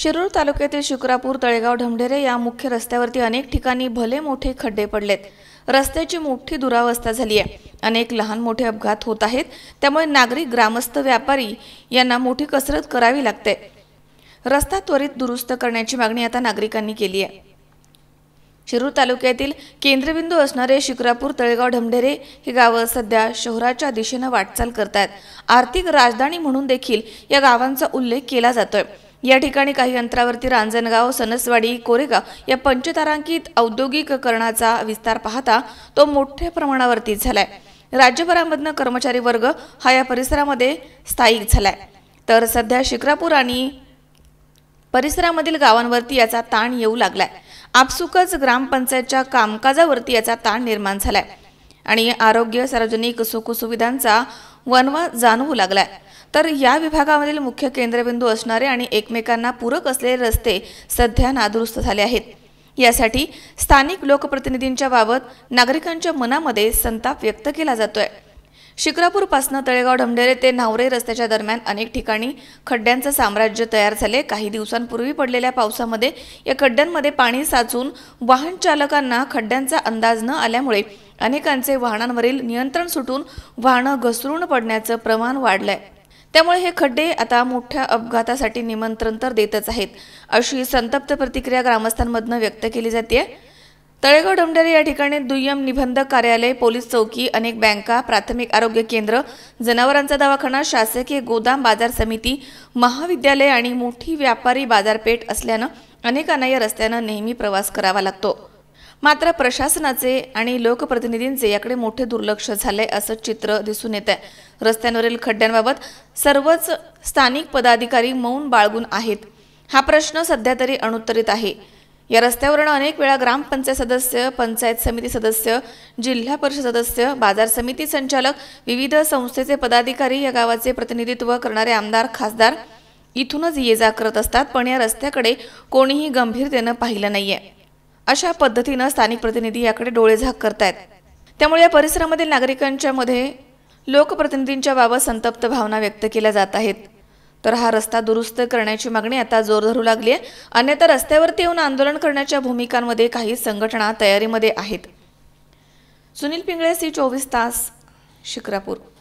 शिरूर तालुक्यातील शुक्रापूर तळेगाव ढमढेरे या मुख्य रस्त्यावरती अनेक ठिकाणी भले मोठे खड्डे पडलेत रस्त्याची मोठी दुरावस्था झाली आहे अनेक लहान मोठे अपघात होत आहेत त्यामुळे नागरिक ग्रामस्थ व्यापारी यांना मोठी कसरत करावी लागते रस्ता त्वरित दुरुस्त करण्याची मागणी आता नागरिकांनी केली आहे शिरूर तालुक्यातील केंद्रबिंदू असणारे शिक्रापूर तळेगाव ढमढेरे हे गावं सध्या शहराच्या दिशेनं वाटचाल करतात आर्थिक राजधानी म्हणून देखील या गावांचा उल्लेख केला जातोय या ठिकाणी काही अंतरावरती रांजणगाव सनसवाडी कोरेगाव या पंचतारांकित औद्योगिककरणाचा विस्तार पाहता तो मोठ्या प्रमाणावरती झालाय राज्यभरामधनं कर्मचारी वर्ग हा या परिसरामध्ये स्थायिक झालाय तर सध्या शिक्रापूर आणि परिसरामधील गावांवरती याचा ताण येऊ लागलाय आपसुकच ग्रामपंचायतच्या कामकाजावरती याचा ताण निर्माण झालाय आणि आरोग्य सार्वजनिक सुखसुविधांचा वनवा जाणवू लागलाय तर या विभागामधील मुख्य केंद्रबिंदू असणारे आणि एकमेकांना पूरक असलेले रस्ते सध्या नादुरुस्त झाले आहेत यासाठी स्थानिक लोकप्रतिनिधींच्या बाबत नागरिकांच्या मनामध्ये संताप व्यक्त केला जातोय शिक्रापूरपासनं तळेगाव ढमढेरे ते नावरे रस्त्याच्या दरम्यान अनेक ठिकाणी खड्ड्यांचं साम्राज्य तयार झाले काही दिवसांपूर्वी पडलेल्या पावसामध्ये या खड्ड्यांमध्ये पाणी साचून वाहन चालकांना खड्ड्यांचा अंदाज न आल्यामुळे अनेकांचे वाहनांवरील नियंत्रण सुटून वाहनं घसरून पडण्याचं प्रमाण वाढलंय त्यामुळे हे खड्डे आता मोठ्या अपघातासाठी निमंत्रण तर देतच आहेत अशी संतप्त प्रतिक्रिया ग्रामस्थांमधनं व्यक्त केली जाते तळेगाव डोंडरे या ठिकाणी दुय्यम निबंधक कार्यालय पोलीस चौकी अनेक बँका प्राथमिक आरोग्य केंद्र जनावरांचा दवाखाना शासकीय गोदाम बाजार समिती महाविद्यालय आणि मोठी व्यापारी बाजारपेठ असल्यानं अनेकांना या रस्त्यानं नेहमी प्रवास करावा लागतो मात्र प्रशासनाचे आणि लोकप्रतिनिधींचे याकडे मोठे दुर्लक्ष झाले असं चित्र दिसून येत आहे रस्त्यांवरील खड्ड्यांबाबत सर्वच स्थानिक पदाधिकारी मौन बाळगून आहेत हा प्रश्न सध्या तरी अनुत्तरित आहे या रस्त्यावरून अनेक वेळा ग्रामपंचायत सदस्य पंचायत समिती सदस्य जिल्हा परिषद सदस्य बाजार समिती संचालक विविध संस्थेचे पदाधिकारी या गावाचे प्रतिनिधित्व करणारे आमदार खासदार इथूनच ये जा करत असतात पण या रस्त्याकडे कोणीही गंभीरतेनं पाहिलं नाहीये अशा पद्धतीनं स्थानिक प्रतिनिधी याकडे डोळे झाक आहेत त्यामुळे या परिसरामधील नागरिकांच्या मध्ये लोकप्रतिनिधींच्या बाबत संतप्त भावना व्यक्त केल्या जात आहेत तर हा रस्ता दुरुस्त करण्याची मागणी आता जोर धरू लागली आहे अन्यथा रस्त्यावरती येऊन आंदोलन करण्याच्या भूमिकांमध्ये काही संघटना तयारीमध्ये आहेत सुनील पिंगळे सी चोवीस तास शिक्रापूर